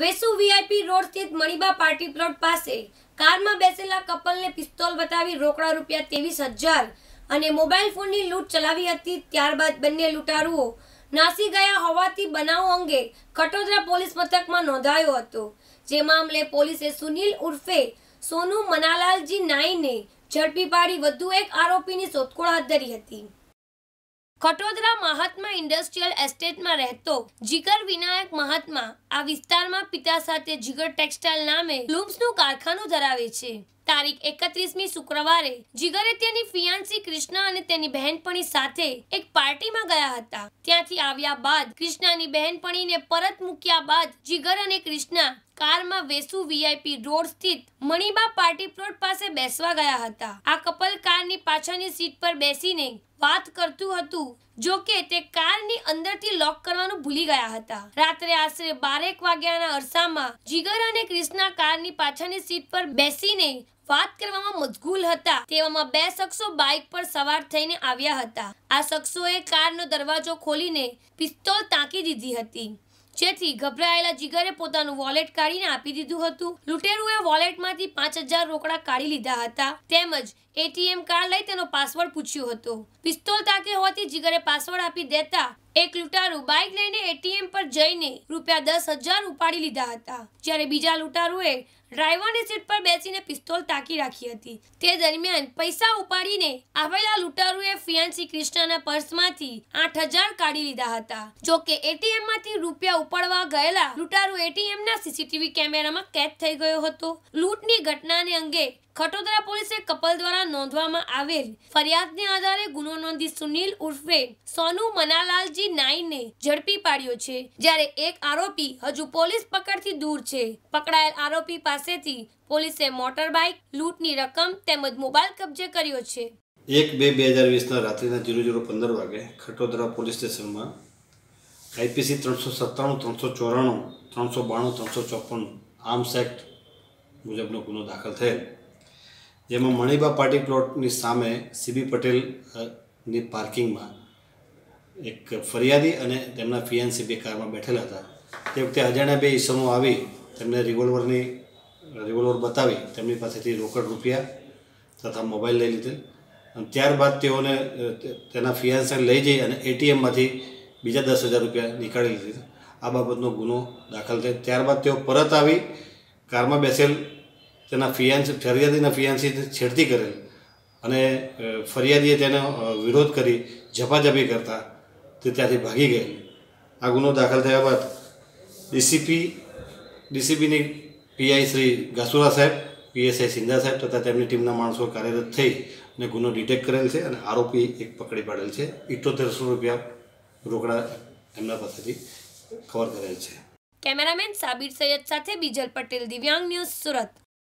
Vesu VIP road સ્થિત મણીબા party plot પાસે કારમાં બેસેલા કપલને પિસ્તોલ બતાવી રોકડા રૂપિયા ત્રેવીસ હજાર અને મોબાઈલ ફોનની લૂંટ ચલાવી હતી ત્યારબાદ બંને લૂંટારુઓ નાસી ગયા હોવાથી બનાવ અંગે કટોદરા પોલીસ મથકમાં નોંધાયો હતો જે મામલે પોલીસે સુનિલ ઉર્ફે સોનુ મનાલાલજી નાઈને ઝડપી પાડી વધુ એક આરોપીની શોધખોળ હાથ ધરી હતી કટોદરા મહાત્મા ઇન્ડસ્ટ્રીયલ એસ્ટેટમાં રહેતો જીગર વિનાયક મહાત્મા આ વિસ્તારમાં પિતા સાથે જીગર ટેક્સટાઇલ નામે લૂમ્સનું કારખાનું ધરાવે છે તારીખ એકત્રીસમી શુક્રવારે જીગરે તેની ફિયાન્સી કૃષ્ણ અને તેની બહેનપણી સાથે એક પાર્ટીમાં ગયા હતા ત્યાંથી આવ્યા બાદ કૃષ્ણાની બહેનપણીને પરત મૂક્યા બાદ જીગર અને કૃષ્ણા કારમાં વેસુ વીઆઈપી રોડ સ્થિત મણિબા પાર્ટી પ્લોટ પાસે બેસવા ગયા હતા આ કપલ કારની પાછળની સીટ પર બેસીને વાત કરતું હતું જો કે તે કારની અંદરથી લોક કરવાનું ભૂલી ગયા હતા રાત્રે આશરે બારેક વાગ્યાના અરસામાં જીગર અને ક્રિષ્ના કારની પાછળની સીટ પર બેસીને વાત કરવામાં મજગૂલ હતા તેવામાં બે શખ્સો બાઇક પર સવાર થઈને આવ્યા હતા આ શખ્સોએ કારનો દરવાજો ખોલીને પિસ્તોલ તાંકી દીધી હતી જેથી ગભરાયેલા જીગરે પોતાનું વોલેટ કાઢીને આપી દીધું હતું લૂંટેરુએ વોલેટમાંથી પાંચ હજાર રોકડા કાઢી લીધા હતા તેમજ એટીએમ કાર્ડ લઈ તેનો પાસવર્ડ પૂછ્યો હતો પિસ્તોલ તાકે હોતી જીગરે પાસવર્ડ આપી દેતા એક લૂંટારુ બાઇક લઈને એટીએમ પર જઈને રૂપિયા દસ હજાર ઉપાડી લીધા હતા જ્યારે બીજા લૂંટારુએ ડ્રાઈવરની સીટ પર બેસીને પિસ્તોલ તાકી રાખી હતી તે દરમિયાન પૈસા ઉપાડીને આવેલા લૂંટારુએ ફિયાન્સી કૃષ્ણના પર્સમાંથી આઠ હજાર કાઢી લીધા હતા જો કે માંથી રૂપિયા ઉપાડવા ગયેલા લૂંટારુ એટીએમના સીસીટીવી કેમેરામાં કેદ થઈ ગયો હતો લૂંટની ઘટનાને અંગે ખટોદરા પોલીસે કપલ દ્વારા નોંધવામાં આવેલ ફરિયાદને આધારે ગુનો નોંધી સુનિલ ઉર્ફે સોનુ મનાલાલજી નાઈને ઝડપી પાડ્યો છે જ્યારે એક આરોપી હજુ પોલીસ પકડથી દૂર છે પકડાયેલ આરોપી પાસેથી પોલીસે મોટર બાઇક લૂંટની રકમ તેમજ મોબાઈલ કબજે કર્યો છે એક બે બે હજાર વીસના રાત્રિના જીરો ઝીરો પંદર વાગે ખટોદરા પોલીસ સ્ટેશનમાં આઈપીસી ત્રણસો સત્તાણું ત્રણસો ચોરાણું ત્રણસો બાણું ત્રણસો ચોપન આર્મ્સ એક્ટ મુજબનો ગુનો દાખલ થયેલ જેમાં મણિબા પાર્ટી પ્લોટની સામે સીબી પટેલની પાર્કિંગમાં એક ફરિયાદી અને તેમના ફિયાન્સી બે કારમાં બેઠેલા હતા તે વખતે અજાણ્યા બે ઈસમો આવી તેમને રિવોલ્વરની રિવોલ્વર બતાવી તેમની પાસેથી રોકડ રૂપિયા તથા મોબાઈલ લઈ લીધેલ અને ત્યારબાદ તેઓને તેના ફિયાન્સને લઈ જઈ અને એટીએમમાંથી બીજા દસ હજાર રૂપિયા નીકાળી લીધેલ આ બાબતનો ગુનો દાખલ થયો ત્યારબાદ તેઓ પરત આવી કારમાં બેસેલ તેના ફિયાન્સી ફરિયાદીના ફિયાન્સીથી છેડતી કરેલ અને ફરિયાદીએ તેનો વિરોધ કરી ઝપાઝપી કરતા તે ત્યાંથી ભાગી ગયેલી આ ગુનો દાખલ થયા બાદ ડીસીપી ડીસીપીની પીઆઈ શ્રી ગાસુરા સાહેબ પીએસઆઈ સિંધા સાહેબ તથા તેમની ટીમના માણસો કાર્યરત થઈ અને ગુનો ડિટેક્ટ કરેલ છે અને આરોપી એક પકડી પાડેલ છે ઇઠોતેરસો રૂપિયા રોકડા એમના પાસેથી કવર કરેલ છે કેમેરામેન સાબિર સૈયદ સાથે બીજલ પટેલ દિવ્યાંગ ન્યૂઝ સુરત